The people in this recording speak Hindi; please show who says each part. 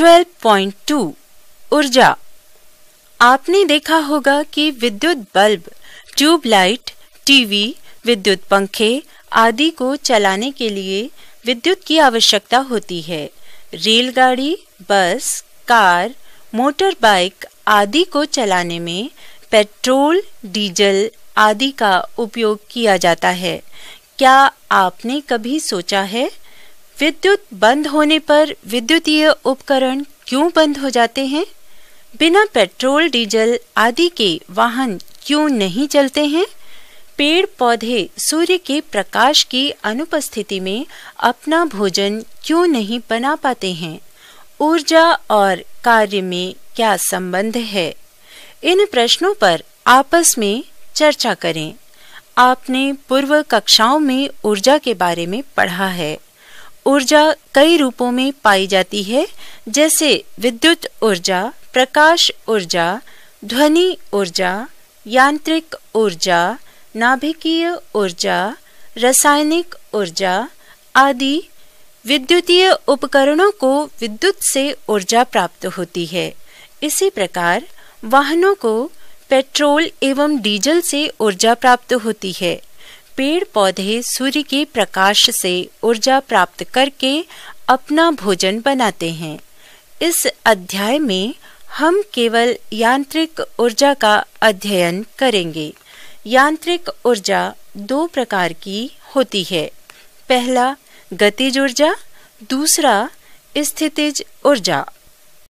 Speaker 1: 12.2 ऊर्जा आपने देखा होगा कि विद्युत बल्ब ट्यूबलाइट टीवी विद्युत पंखे आदि को चलाने के लिए विद्युत की आवश्यकता होती है रेलगाड़ी बस कार मोटर बाइक आदि को चलाने में पेट्रोल डीजल आदि का उपयोग किया जाता है क्या आपने कभी सोचा है विद्युत बंद होने पर विद्युतीय उपकरण क्यों बंद हो जाते हैं बिना पेट्रोल डीजल आदि के वाहन क्यों नहीं चलते हैं पेड़ पौधे सूर्य के प्रकाश की अनुपस्थिति में अपना भोजन क्यों नहीं बना पाते हैं ऊर्जा और कार्य में क्या संबंध है इन प्रश्नों पर आपस में चर्चा करें आपने पूर्व कक्षाओं में ऊर्जा के बारे में पढ़ा है ऊर्जा कई रूपों में पाई जाती है जैसे विद्युत ऊर्जा प्रकाश ऊर्जा ध्वनि ऊर्जा यांत्रिक ऊर्जा नाभिकीय ऊर्जा रासायनिक ऊर्जा आदि विद्युतीय उपकरणों को विद्युत से ऊर्जा प्राप्त होती है इसी प्रकार वाहनों को पेट्रोल एवं डीजल से ऊर्जा प्राप्त होती है पेड़ पौधे सूर्य के प्रकाश से ऊर्जा प्राप्त करके अपना भोजन बनाते हैं इस अध्याय में हम केवल यांत्रिक ऊर्जा का अध्ययन करेंगे यांत्रिक ऊर्जा दो प्रकार की होती है पहला गतिज ऊर्जा दूसरा स्थितिज ऊर्जा